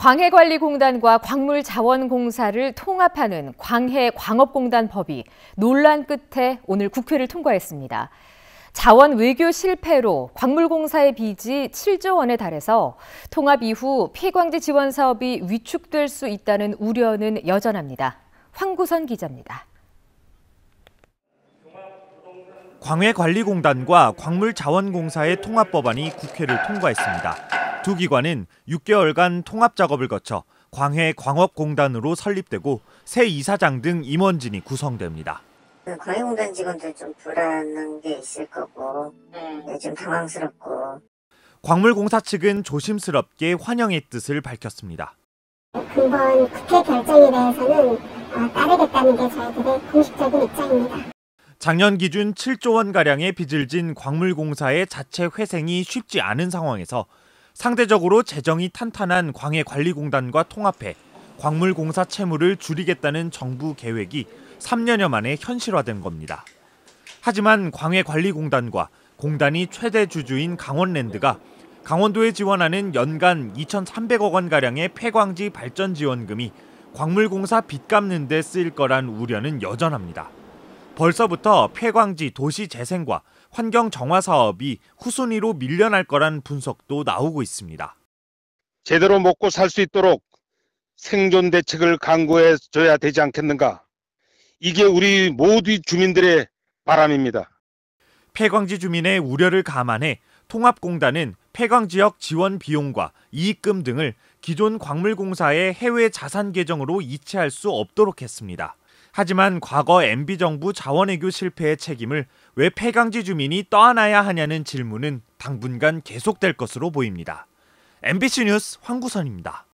광해관리공단과 광물자원공사를 통합하는 광해광업공단 법이 논란 끝에 오늘 국회를 통과했습니다. 자원 외교 실패로 광물공사의 빚이 7조 원에 달해서 통합 이후 피광지 지원 사업이 위축될 수 있다는 우려는 여전합니다. 황구선 기자입니다. 광해관리공단과 광물자원공사의 통합 법안이 국회를 통과했습니다. 두 기관은 6개월간 통합 작업을 거쳐 광해 광업공단으로 설립되고 새 이사장 등 임원진이 구성됩니다. 그 광해공단 직원들 좀 불안한 게 있을 거고 네. 좀 당황스럽고 광물공사 측은 조심스럽게 환영의 뜻을 밝혔습니다. 금번 국회 결정에 대해서는 어, 따르겠다는 게 저희들의 공식적인 입장입니다. 작년 기준 7조 원 가량의 빚을 진 광물공사의 자체 회생이 쉽지 않은 상황에서 상대적으로 재정이 탄탄한 광해관리공단과 통합해 광물공사 채무를 줄이겠다는 정부 계획이 3년여 만에 현실화된 겁니다. 하지만 광해관리공단과 공단이 최대 주주인 강원랜드가 강원도에 지원하는 연간 2,300억 원가량의 폐광지 발전 지원금이 광물공사 빚 갚는 데 쓰일 거란 우려는 여전합니다. 벌써부터 폐광지 도시 재생과 환경 정화 사업이 후순위로 밀려날 거란 분석도 나오고 있습니다. 제대로 먹고 살 수 있도록 생존 대책을 강구해 줘야 되지 않겠는가. 이게 우리 모두 주민들의 바람입니다. 폐광지 주민의 우려를 감안해 통합공단은 폐광 지역 지원 비용과 이익금 등을 기존 광물공사의 해외 자산 계정으로 이체할 수 없도록 했습니다. 하지만 과거 MB 정부 자원외교 실패의 책임을 왜 폐강지 주민이 떠안아야 하냐는 질문은 당분간 계속될 것으로 보입니다. MBC 뉴스 황구선입니다.